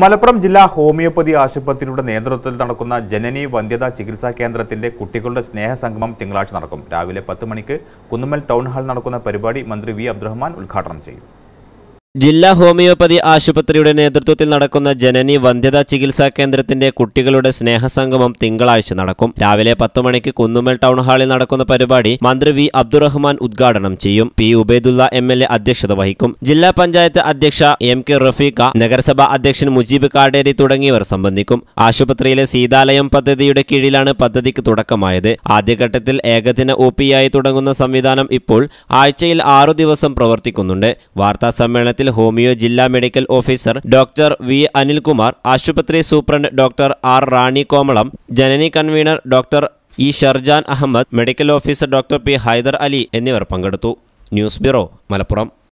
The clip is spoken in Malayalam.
മലപ്പുറം ജില്ലാ ഹോമിയോപ്പതി ആശുപത്രിയുടെ നേതൃത്വത്തിൽ നടക്കുന്ന ജനനി വന്ധ്യതാ ചികിത്സാ കേന്ദ്രത്തിന്റെ കുട്ടികളുടെ സ്നേഹസംഗമം തിങ്കളാഴ്ച നടക്കും രാവിലെ പത്ത് മണിക്ക് കുന്നുമൽ ടൗൺ ഹാളിൽ നടക്കുന്ന പരിപാടി മന്ത്രി വി അബ്ദുറഹ്മാൻ ഉദ്ഘാടനം ചെയ്യും ജില്ലാ ഹോമിയോപ്പതി ആശുപത്രിയുടെ നേതൃത്വത്തിൽ നടക്കുന്ന ജനനി വന്ധ്യതാ ചികിത്സാ കേന്ദ്രത്തിന്റെ കുട്ടികളുടെ സ്നേഹസംഗമം തിങ്കളാഴ്ച നടക്കും രാവിലെ പത്ത് മണിക്ക് കുന്നുമൽ ടൗൺ ഹാളിൽ നടക്കുന്ന പരിപാടി മന്ത്രി വി അബ്ദുറഹ്മാൻ ഉദ്ഘാടനം ചെയ്യും P Ubaidulla M L A അധ്യക്ഷത വഹിക്കും ജില്ലാ പഞ്ചായത്ത് അധ്യക്ഷ എം കെ റഫീഖ നഗരസഭാ അധ്യക്ഷൻ മുജീബ് കാടേരി തുടങ്ങിയവർ സംബന്ധിക്കും ആശുപത്രിയിലെ സീതാലയം പദ്ധതിയുടെ കീഴിലാണ് പദ്ധതിക്ക് തുടക്കമായത് ആദ്യഘട്ടത്തിൽ ഏകദിന ഒ തുടങ്ങുന്ന സംവിധാനം ഇപ്പോൾ ആഴ്ചയിൽ ആറു ദിവസം പ്രവർത്തിക്കുന്നുണ്ട് വാർത്താ സമ്മേളനത്തിൽ യോഗത്തിൽ ഹോമിയോ ജില്ലാ medical officer doctor V Anilkumar ആശുപത്രി superintendent doctor R Rani Komalam Janani convener doctor E Sharjan Ahammad medical officer doctor P Haidar Ali എന്നിവർ പങ്കെടുത്തു ന്യൂസ് ബ്യൂറോ മലപ്പുറം